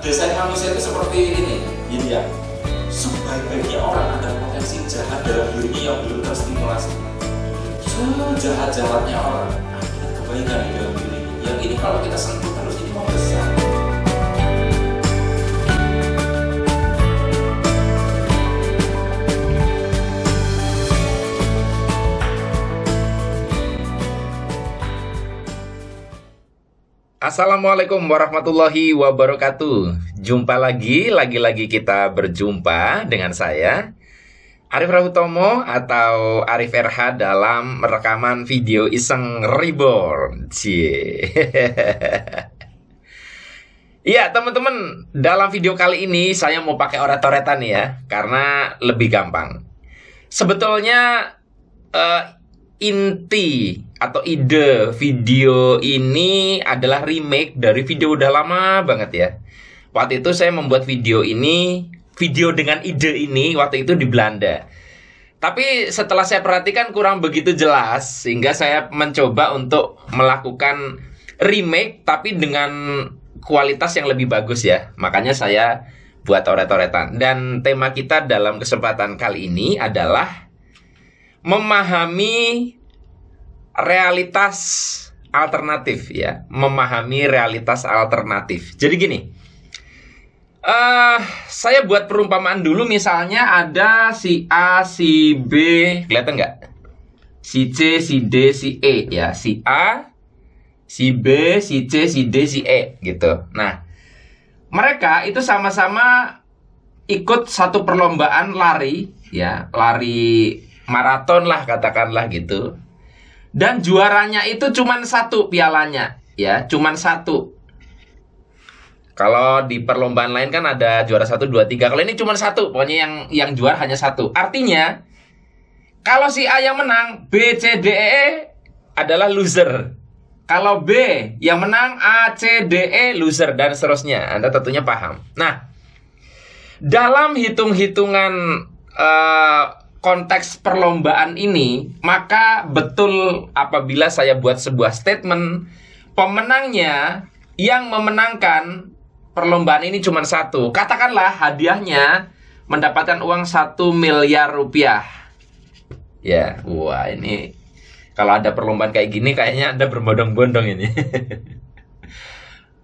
desain manusia itu seperti ini ini ya sebaik-baiknya orang ada potensi jahat dalam dirinya yang belum terstimulasi jahat jahatnya orang ada kebaikan di dalam diri yang ini kalau kita sentuh terus ini mau besar Assalamualaikum warahmatullahi wabarakatuh. Jumpa lagi, lagi-lagi kita berjumpa dengan saya Arif Rahutomo atau Arif RH dalam rekaman video iseng reborn. Cie. Iya teman-teman, dalam video kali ini saya mau pakai oratoretan ya, karena lebih gampang. Sebetulnya uh, inti atau ide video ini adalah remake dari video udah lama banget ya. Waktu itu saya membuat video ini, video dengan ide ini waktu itu di Belanda. Tapi setelah saya perhatikan kurang begitu jelas sehingga saya mencoba untuk melakukan remake tapi dengan kualitas yang lebih bagus ya. Makanya saya buat oret-oretan. Dan tema kita dalam kesempatan kali ini adalah memahami realitas alternatif ya, memahami realitas alternatif. Jadi gini, uh, saya buat perumpamaan dulu misalnya ada si A, si B, kelihatan nggak? Si C, si D, si E ya, si A, si B, si C, si D, si E gitu. Nah, mereka itu sama-sama ikut satu perlombaan lari ya, lari maraton lah katakanlah gitu dan juaranya itu cuma satu pialanya ya cuma satu kalau di perlombaan lain kan ada juara satu dua tiga kalau ini cuma satu pokoknya yang yang juara hanya satu artinya kalau si A yang menang B C D e, e adalah loser kalau B yang menang A C D E loser dan seterusnya Anda tentunya paham nah dalam hitung-hitungan uh, konteks perlombaan ini, maka betul apabila saya buat sebuah statement, pemenangnya yang memenangkan perlombaan ini cuma satu. Katakanlah hadiahnya mendapatkan uang satu miliar rupiah. Ya, yeah. wah ini kalau ada perlombaan kayak gini kayaknya ada berbondong-bondong ini.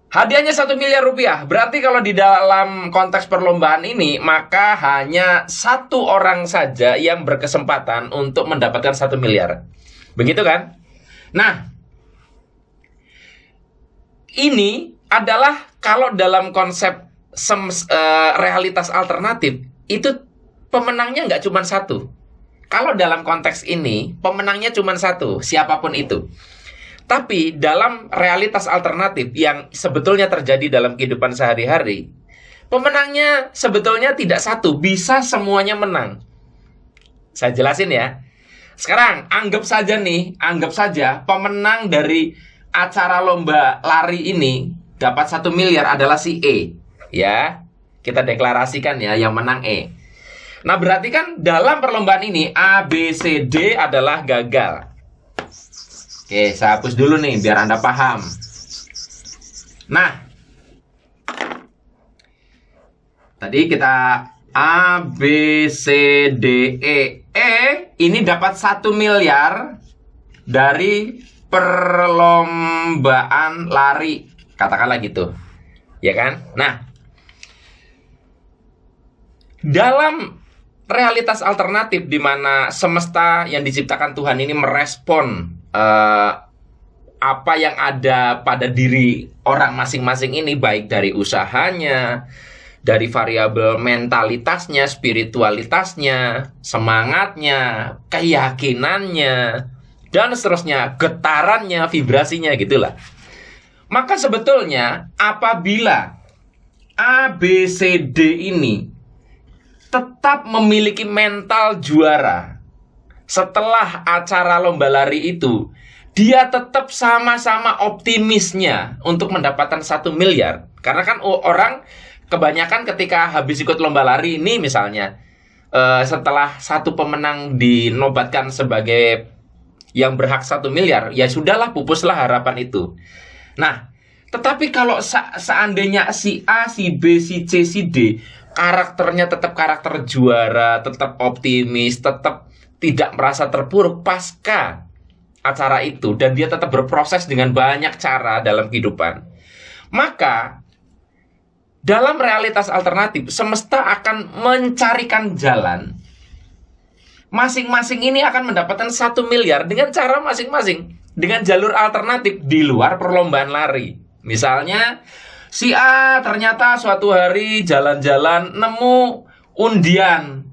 Hadiahnya satu miliar rupiah. Berarti kalau di dalam konteks perlombaan ini, maka hanya satu orang saja yang berkesempatan untuk mendapatkan satu miliar. Begitu kan? Nah, ini adalah kalau dalam konsep sem, uh, realitas alternatif itu pemenangnya nggak cuma satu. Kalau dalam konteks ini pemenangnya cuma satu, siapapun itu. Tapi dalam realitas alternatif yang sebetulnya terjadi dalam kehidupan sehari-hari, pemenangnya sebetulnya tidak satu, bisa semuanya menang. Saya jelasin ya. Sekarang anggap saja nih, anggap saja pemenang dari acara lomba lari ini dapat satu miliar adalah si E, ya. Kita deklarasikan ya yang menang E. Nah berarti kan dalam perlombaan ini A, B, C, D adalah gagal Oke, saya hapus dulu nih biar Anda paham. Nah, tadi kita A, B, C, D, E. E ini dapat satu miliar dari perlombaan lari. Katakanlah gitu. Ya kan? Nah, dalam realitas alternatif di mana semesta yang diciptakan Tuhan ini merespon uh, apa yang ada pada diri orang masing-masing ini baik dari usahanya, dari variabel mentalitasnya, spiritualitasnya, semangatnya, keyakinannya, dan seterusnya, getarannya, vibrasinya gitulah. Maka sebetulnya apabila ABCD ini tetap memiliki mental juara setelah acara lomba lari itu, dia tetap sama-sama optimisnya untuk mendapatkan satu miliar. Karena kan orang kebanyakan ketika habis ikut lomba lari ini misalnya, eh, setelah satu pemenang dinobatkan sebagai yang berhak satu miliar, ya sudahlah pupuslah harapan itu. Nah, tetapi kalau seandainya si A, si B, si C, si D karakternya tetap karakter juara, tetap optimis, tetap tidak merasa terpuruk pasca acara itu dan dia tetap berproses dengan banyak cara dalam kehidupan, maka dalam realitas alternatif semesta akan mencarikan jalan. Masing-masing ini akan mendapatkan satu miliar dengan cara masing-masing dengan jalur alternatif di luar perlombaan lari. Misalnya si A ternyata suatu hari jalan-jalan nemu undian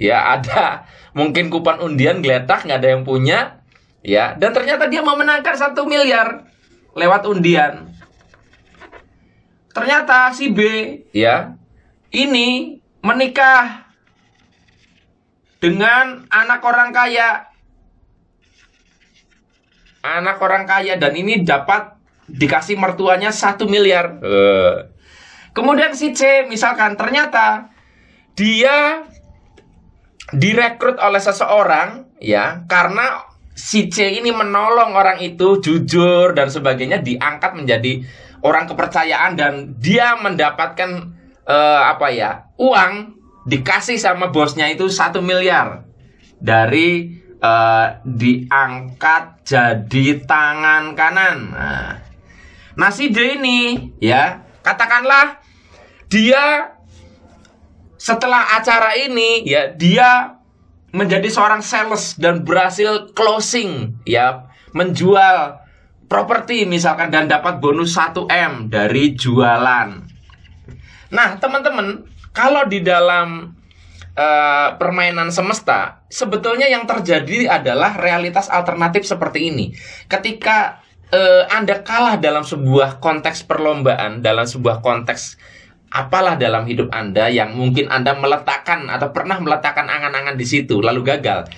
ya ada mungkin kupon undian geletak nggak ada yang punya ya dan ternyata dia memenangkan satu miliar lewat undian ternyata si B ya ini menikah dengan anak orang kaya anak orang kaya dan ini dapat dikasih mertuanya satu miliar uh. kemudian si C misalkan ternyata dia direkrut oleh seseorang ya karena si C ini menolong orang itu jujur dan sebagainya diangkat menjadi orang kepercayaan dan dia mendapatkan uh, apa ya uang dikasih sama bosnya itu satu miliar dari uh, diangkat jadi tangan kanan. Nah, nah si D ini ya katakanlah dia setelah acara ini ya dia menjadi seorang sales dan berhasil closing ya menjual properti misalkan dan dapat bonus 1M dari jualan. Nah, teman-teman, kalau di dalam Uh, permainan semesta sebetulnya yang terjadi adalah realitas alternatif seperti ini. Ketika uh, Anda kalah dalam sebuah konteks perlombaan, dalam sebuah konteks apalah dalam hidup Anda yang mungkin Anda meletakkan atau pernah meletakkan angan-angan di situ lalu gagal.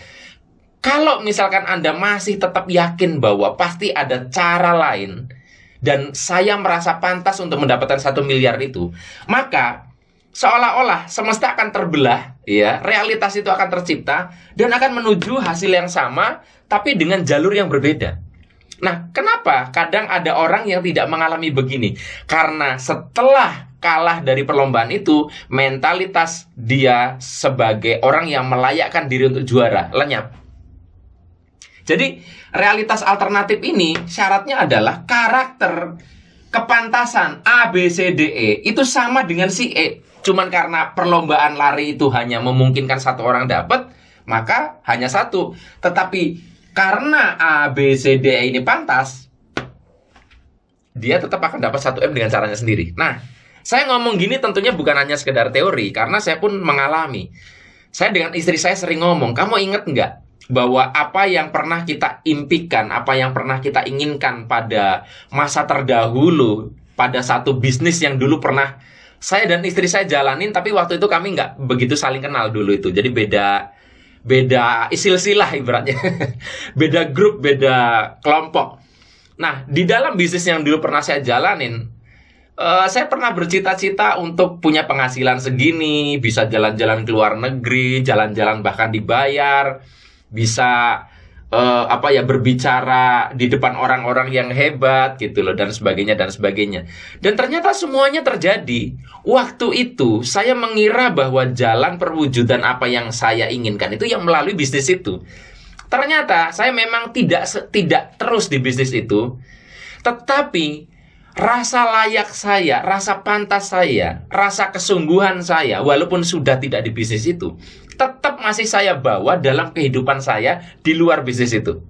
Kalau misalkan Anda masih tetap yakin bahwa pasti ada cara lain dan saya merasa pantas untuk mendapatkan satu miliar itu, maka seolah-olah semesta akan terbelah, ya, realitas itu akan tercipta dan akan menuju hasil yang sama tapi dengan jalur yang berbeda. Nah, kenapa kadang ada orang yang tidak mengalami begini? Karena setelah kalah dari perlombaan itu, mentalitas dia sebagai orang yang melayakkan diri untuk juara lenyap. Jadi, realitas alternatif ini syaratnya adalah karakter kepantasan A B C D E itu sama dengan si E. Cuman karena perlombaan lari itu hanya memungkinkan satu orang dapat, maka hanya satu. Tetapi karena A B C D E ini pantas, dia tetap akan dapat 1M dengan caranya sendiri. Nah, saya ngomong gini tentunya bukan hanya sekedar teori, karena saya pun mengalami. Saya dengan istri saya sering ngomong, kamu inget nggak bahwa apa yang pernah kita impikan, apa yang pernah kita inginkan pada masa terdahulu, pada satu bisnis yang dulu pernah saya dan istri saya jalanin, tapi waktu itu kami nggak begitu saling kenal dulu itu. Jadi beda beda silsilah ibaratnya, beda grup, beda kelompok. Nah, di dalam bisnis yang dulu pernah saya jalanin, Eh, saya pernah bercita-cita untuk punya penghasilan segini, bisa jalan-jalan ke luar negeri, jalan-jalan bahkan dibayar, bisa uh, apa ya berbicara di depan orang-orang yang hebat gitu loh dan sebagainya dan sebagainya. Dan ternyata semuanya terjadi. Waktu itu saya mengira bahwa jalan perwujudan apa yang saya inginkan itu yang melalui bisnis itu. Ternyata saya memang tidak tidak terus di bisnis itu, tetapi rasa layak saya, rasa pantas saya, rasa kesungguhan saya, walaupun sudah tidak di bisnis itu, tetap masih saya bawa dalam kehidupan saya di luar bisnis itu.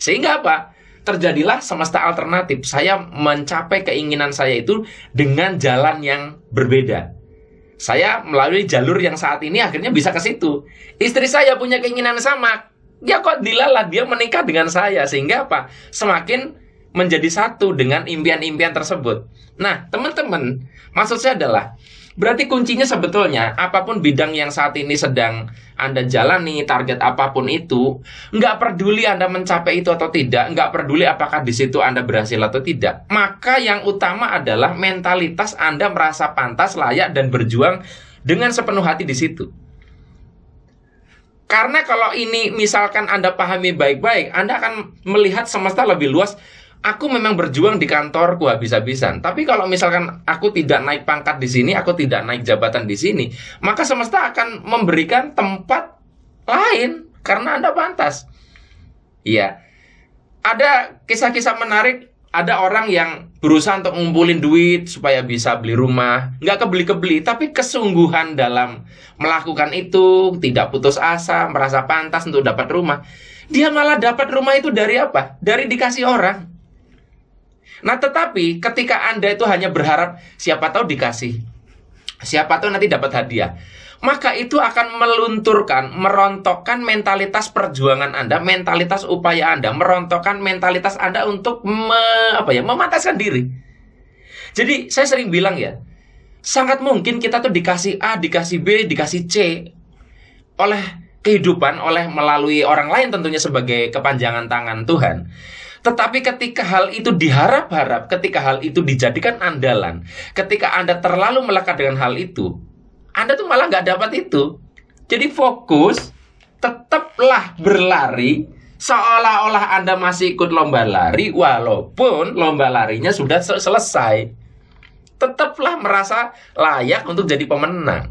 Sehingga apa? Terjadilah semesta alternatif. Saya mencapai keinginan saya itu dengan jalan yang berbeda saya melalui jalur yang saat ini akhirnya bisa ke situ. Istri saya punya keinginan sama. Ya kok dilalah dia menikah dengan saya sehingga apa? Semakin menjadi satu dengan impian-impian tersebut. Nah, teman-teman, maksud saya adalah berarti kuncinya sebetulnya apapun bidang yang saat ini sedang Anda jalani, target apapun itu, nggak peduli Anda mencapai itu atau tidak, nggak peduli apakah di situ Anda berhasil atau tidak. Maka yang utama adalah mentalitas Anda merasa pantas, layak, dan berjuang dengan sepenuh hati di situ. Karena kalau ini misalkan Anda pahami baik-baik, Anda akan melihat semesta lebih luas aku memang berjuang di kantorku habis-habisan. Tapi kalau misalkan aku tidak naik pangkat di sini, aku tidak naik jabatan di sini, maka semesta akan memberikan tempat lain karena Anda pantas. Iya. Ada kisah-kisah menarik, ada orang yang berusaha untuk ngumpulin duit supaya bisa beli rumah, nggak kebeli-kebeli, tapi kesungguhan dalam melakukan itu, tidak putus asa, merasa pantas untuk dapat rumah. Dia malah dapat rumah itu dari apa? Dari dikasih orang Nah, tetapi ketika Anda itu hanya berharap siapa tahu dikasih, siapa tahu nanti dapat hadiah, maka itu akan melunturkan, merontokkan mentalitas perjuangan Anda, mentalitas upaya Anda, merontokkan mentalitas Anda untuk me, apa ya, memataskan diri. Jadi, saya sering bilang ya, sangat mungkin kita tuh dikasih A, dikasih B, dikasih C oleh kehidupan oleh melalui orang lain tentunya sebagai kepanjangan tangan Tuhan. Tetapi ketika hal itu diharap-harap, ketika hal itu dijadikan andalan, ketika Anda terlalu melekat dengan hal itu, Anda tuh malah nggak dapat itu. Jadi fokus, tetaplah berlari, seolah-olah Anda masih ikut lomba lari, walaupun lomba larinya sudah selesai. Tetaplah merasa layak untuk jadi pemenang.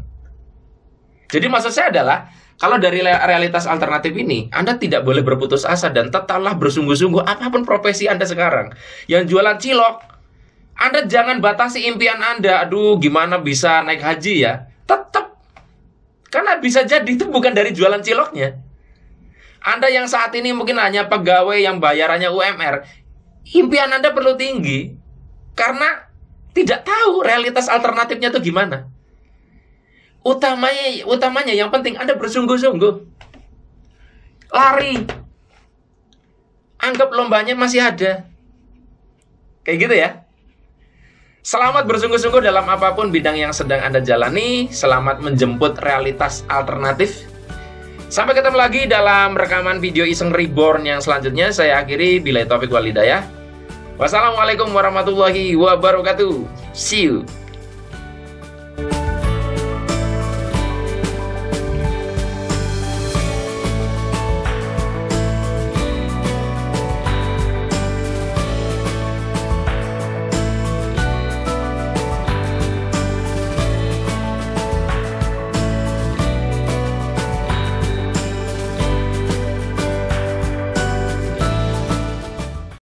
Jadi maksud saya adalah kalau dari realitas alternatif ini, Anda tidak boleh berputus asa dan tetaplah bersungguh-sungguh apapun profesi Anda sekarang. Yang jualan cilok, Anda jangan batasi impian Anda. Aduh, gimana bisa naik haji ya? Tetap. Karena bisa jadi itu bukan dari jualan ciloknya. Anda yang saat ini mungkin hanya pegawai yang bayarannya UMR, impian Anda perlu tinggi. Karena tidak tahu realitas alternatifnya itu gimana utamanya utamanya yang penting Anda bersungguh-sungguh. Lari. Anggap lombanya masih ada. Kayak gitu ya. Selamat bersungguh-sungguh dalam apapun bidang yang sedang Anda jalani. Selamat menjemput realitas alternatif. Sampai ketemu lagi dalam rekaman video iseng reborn yang selanjutnya. Saya akhiri bila taufik walidayah. Wassalamualaikum warahmatullahi wabarakatuh. See you.